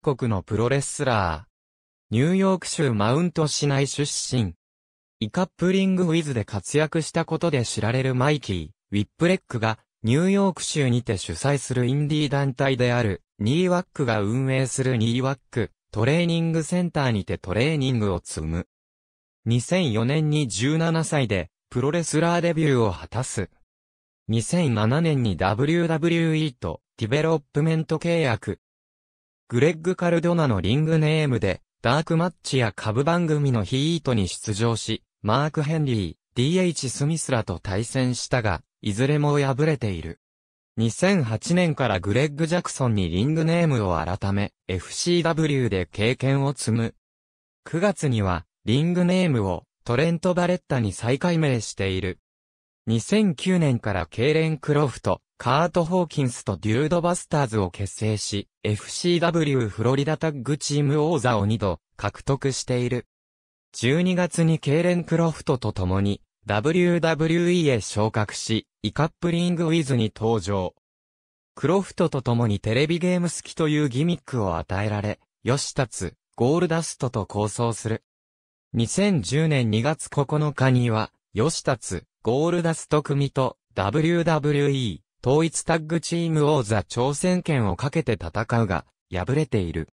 国のプロレスラー。ニューヨーク州マウント市内出身。イカップリングウィズで活躍したことで知られるマイキー、ウィップレックが、ニューヨーク州にて主催するインディー団体である、ニーワックが運営するニーワック、トレーニングセンターにてトレーニングを積む。2004年に17歳で、プロレスラーデビューを果たす。2007年に WWE とディベロップメント契約、グレッグ・カルドナのリングネームで、ダークマッチや株番組のヒートに出場し、マーク・ヘンリー、DH・ スミスらと対戦したが、いずれも敗れている。2008年からグレッグ・ジャクソンにリングネームを改め、FCW で経験を積む。9月には、リングネームをトレント・バレッタに再改名している。2009年からケイレン・クロフト、カート・ホーキンスとデュード・バスターズを結成し、FCW フロリダタッグチーム王座を2度獲得している。12月にケイレン・クロフトと共に WWE へ昇格し、イカップリング・ウィズに登場。クロフトと共にテレビゲーム好きというギミックを与えられ、吉ツ、ゴールダストと構想する。2010年2月9日には、吉ツ、ゴールダスト組と WWE 統一タッグチーム王座挑戦権をかけて戦うが、敗れている。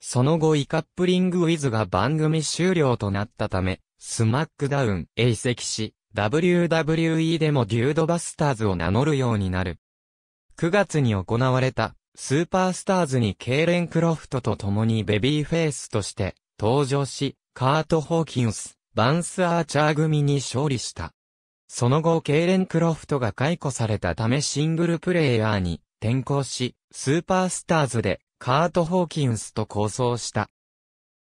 その後イカップリングウィズが番組終了となったため、スマックダウンへ移籍し、WWE でもデュードバスターズを名乗るようになる。9月に行われた、スーパースターズにケイレン・クロフトと共にベビーフェイスとして登場し、カート・ホーキンス、バンス・アーチャー組に勝利した。その後ケイレン・クロフトが解雇されたためシングルプレイヤーに転向し、スーパースターズでカート・ホーキンスと構想した。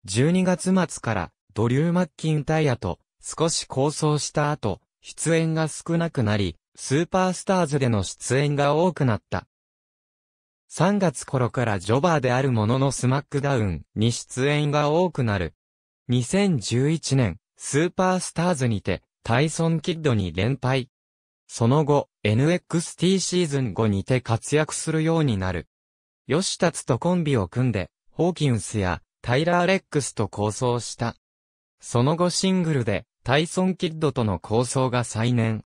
12月末からドリュー・マッキンタイヤと少し構想した後、出演が少なくなり、スーパースターズでの出演が多くなった。3月頃からジョバーであるもののスマックダウンに出演が多くなる。2011年、スーパースターズにて、タイソン・キッドに連敗。その後、NXT シーズン後にて活躍するようになる。吉達とコンビを組んで、ホーキンスやタイラー・レックスと構想した。その後シングルで、タイソン・キッドとの構想が再燃。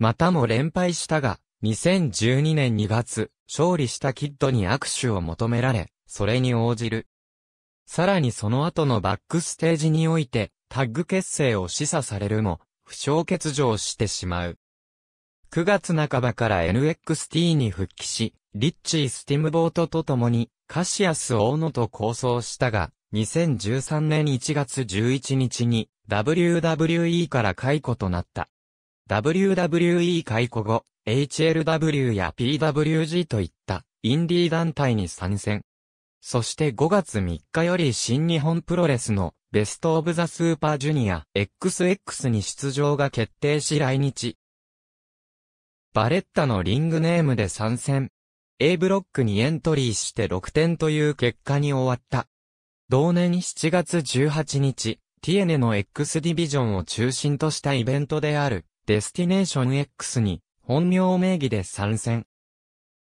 またも連敗したが、2012年2月、勝利したキッドに握手を求められ、それに応じる。さらにその後のバックステージにおいて、タッグ結成を示唆されるも、不傷欠場してしまう。9月半ばから NXT に復帰し、リッチー・スティムボートと共に、カシアス・大野と構想したが、2013年1月11日に、WWE から解雇となった。WWE 解雇後、HLW や PWG といった、インディー団体に参戦。そして5月3日より新日本プロレスのベストオブザスーパージュニア XX に出場が決定し来日。バレッタのリングネームで参戦。A ブロックにエントリーして6点という結果に終わった。同年7月18日、ティエネの X ディビジョンを中心としたイベントである、デスティネーション X に、本名名義で参戦。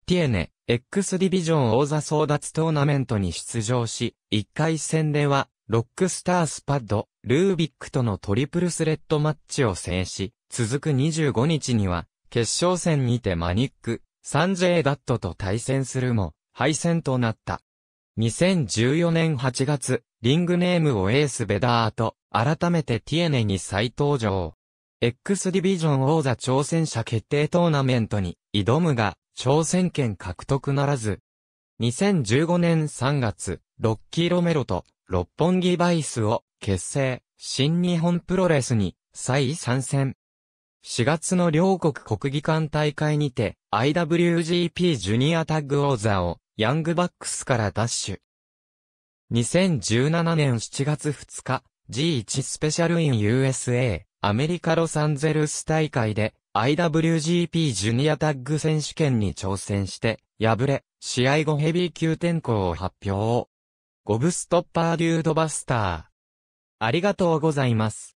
ティエネ、X ディビジョン王座争奪トーナメントに出場し、1回戦では、ロックスタースパッド、ルービックとのトリプルスレッドマッチを制し、続く25日には、決勝戦にてマニック、サンジェイダットと対戦するも、敗戦となった。2014年8月、リングネームをエースベダーと、改めてティエネに再登場。X ディビジョン王座挑戦者決定トーナメントに挑むが、挑戦権獲得ならず、2015年3月、ロッキーロメロと六本木バイスを結成、新日本プロレスに再参戦。4月の両国国技館大会にて、IWGP ジュニアタッグ王座をヤングバックスからダッシュ。2017年7月2日、G1 スペシャルイン USA アメリカロサンゼルス大会で IWGP ジュニアタッグ選手権に挑戦して、敗れ、試合後ヘビー級転向を発表。ゴブストッパーデュードバスター。ありがとうございます。